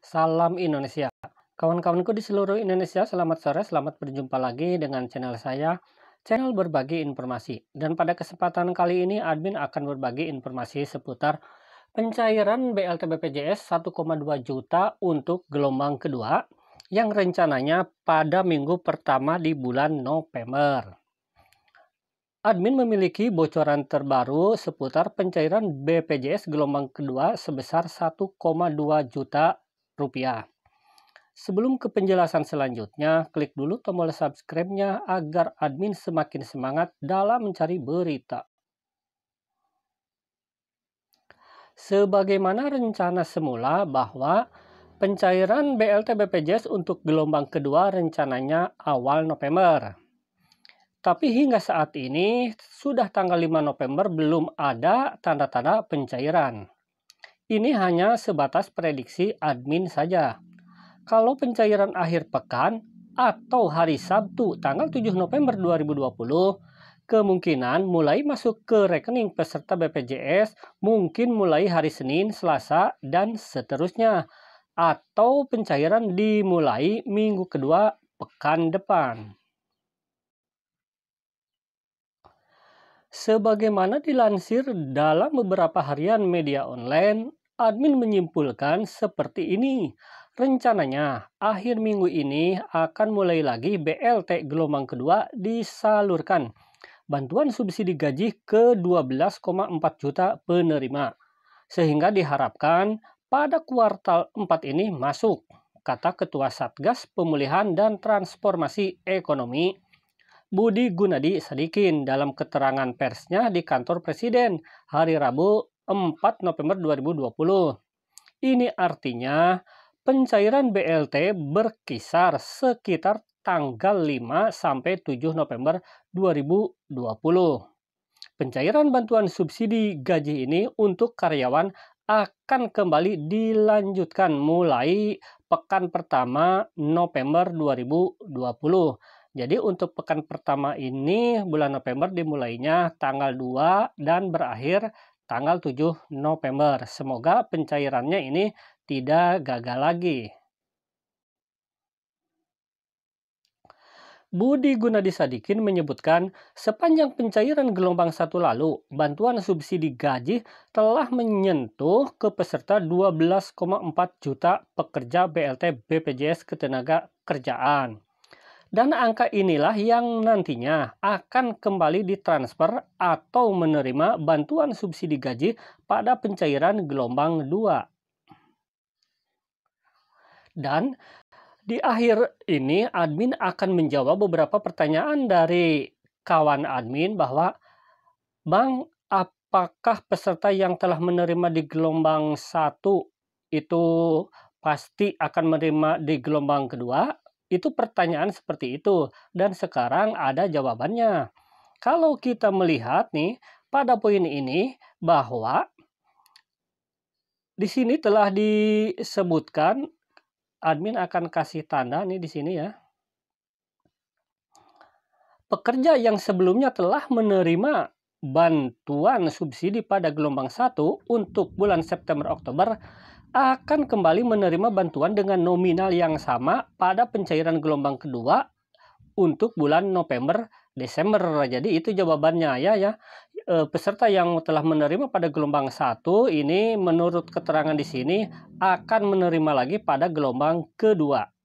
Salam Indonesia. Kawan-kawanku di seluruh Indonesia, selamat sore, selamat berjumpa lagi dengan channel saya, channel berbagi informasi. Dan pada kesempatan kali ini, admin akan berbagi informasi seputar pencairan BLT BPJS 1,2 juta untuk gelombang kedua yang rencananya pada minggu pertama di bulan November. Admin memiliki bocoran terbaru seputar pencairan BPJS gelombang kedua sebesar 1,2 juta rupiah. Sebelum ke penjelasan selanjutnya, klik dulu tombol subscribe-nya agar admin semakin semangat dalam mencari berita. Sebagaimana rencana semula bahwa pencairan BLT BPJS untuk gelombang kedua rencananya awal November. Tapi hingga saat ini sudah tanggal 5 November belum ada tanda-tanda pencairan. Ini hanya sebatas prediksi admin saja. Kalau pencairan akhir pekan atau hari Sabtu tanggal 7 November 2020, kemungkinan mulai masuk ke rekening peserta BPJS mungkin mulai hari Senin, Selasa, dan seterusnya. Atau pencairan dimulai minggu kedua pekan depan. Sebagaimana dilansir dalam beberapa harian media online, admin menyimpulkan seperti ini. Rencananya, akhir minggu ini akan mulai lagi BLT gelombang kedua disalurkan. Bantuan subsidi gaji ke 12,4 juta penerima. Sehingga diharapkan pada kuartal 4 ini masuk, kata Ketua Satgas Pemulihan dan Transformasi Ekonomi Budi Gunadi Sadikin dalam keterangan persnya di kantor Presiden hari Rabu 4 November 2020. Ini artinya pencairan BLT berkisar sekitar tanggal 5 sampai 7 November 2020. Pencairan bantuan subsidi gaji ini untuk karyawan akan kembali dilanjutkan mulai pekan pertama November 2020. Jadi untuk pekan pertama ini bulan November dimulainya tanggal 2 dan berakhir tanggal 7 November. Semoga pencairannya ini tidak gagal lagi. Budi Gunadi Sadikin menyebutkan, sepanjang pencairan gelombang satu lalu, bantuan subsidi gaji telah menyentuh ke peserta 12,4 juta pekerja BLT BPJS Ketenaga Kerjaan. Dan angka inilah yang nantinya akan kembali ditransfer atau menerima bantuan subsidi gaji pada pencairan gelombang 2. Dan di akhir ini admin akan menjawab beberapa pertanyaan dari kawan admin bahwa Bang, apakah peserta yang telah menerima di gelombang 1 itu pasti akan menerima di gelombang kedua? Itu pertanyaan seperti itu, dan sekarang ada jawabannya. Kalau kita melihat nih, pada poin ini bahwa di sini telah disebutkan admin akan kasih tanda nih di sini ya. Pekerja yang sebelumnya telah menerima bantuan subsidi pada gelombang 1 untuk bulan September Oktober akan kembali menerima bantuan dengan nominal yang sama pada pencairan gelombang kedua untuk bulan November Desember. Jadi itu jawabannya ya ya. E, peserta yang telah menerima pada gelombang satu ini menurut keterangan di sini akan menerima lagi pada gelombang kedua.